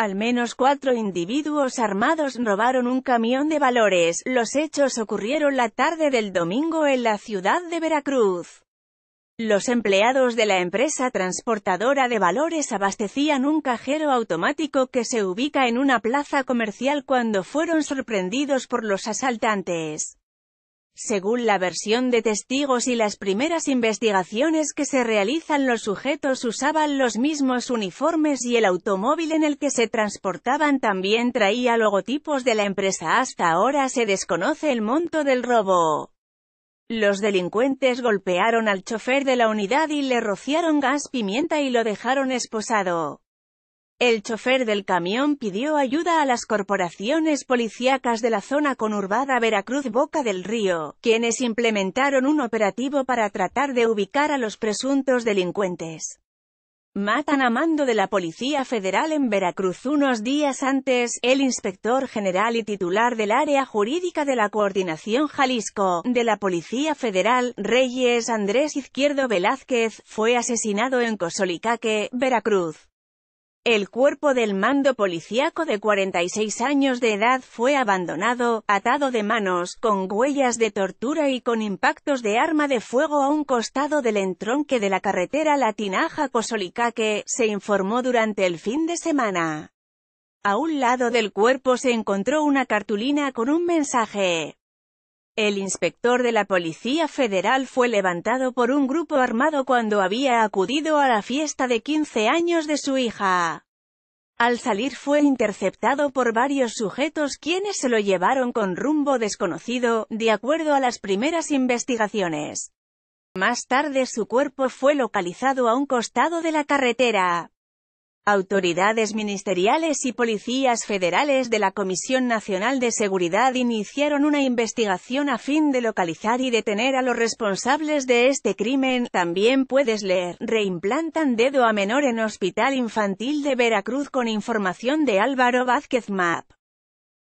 Al menos cuatro individuos armados robaron un camión de valores. Los hechos ocurrieron la tarde del domingo en la ciudad de Veracruz. Los empleados de la empresa transportadora de valores abastecían un cajero automático que se ubica en una plaza comercial cuando fueron sorprendidos por los asaltantes. Según la versión de testigos y las primeras investigaciones que se realizan los sujetos usaban los mismos uniformes y el automóvil en el que se transportaban también traía logotipos de la empresa. Hasta ahora se desconoce el monto del robo. Los delincuentes golpearon al chofer de la unidad y le rociaron gas pimienta y lo dejaron esposado. El chofer del camión pidió ayuda a las corporaciones policíacas de la zona conurbada Veracruz-Boca del Río, quienes implementaron un operativo para tratar de ubicar a los presuntos delincuentes. Matan a mando de la Policía Federal en Veracruz unos días antes, el inspector general y titular del área jurídica de la Coordinación Jalisco, de la Policía Federal, Reyes Andrés Izquierdo Velázquez, fue asesinado en Cosolicaque, Veracruz. El cuerpo del mando policíaco de 46 años de edad fue abandonado, atado de manos, con huellas de tortura y con impactos de arma de fuego a un costado del entronque de la carretera Latinaja-Cosolicaque, se informó durante el fin de semana. A un lado del cuerpo se encontró una cartulina con un mensaje, el inspector de la Policía Federal fue levantado por un grupo armado cuando había acudido a la fiesta de 15 años de su hija. Al salir fue interceptado por varios sujetos quienes se lo llevaron con rumbo desconocido, de acuerdo a las primeras investigaciones. Más tarde su cuerpo fue localizado a un costado de la carretera. Autoridades ministeriales y policías federales de la Comisión Nacional de Seguridad iniciaron una investigación a fin de localizar y detener a los responsables de este crimen. También puedes leer, reimplantan dedo a menor en Hospital Infantil de Veracruz con información de Álvaro Vázquez Map.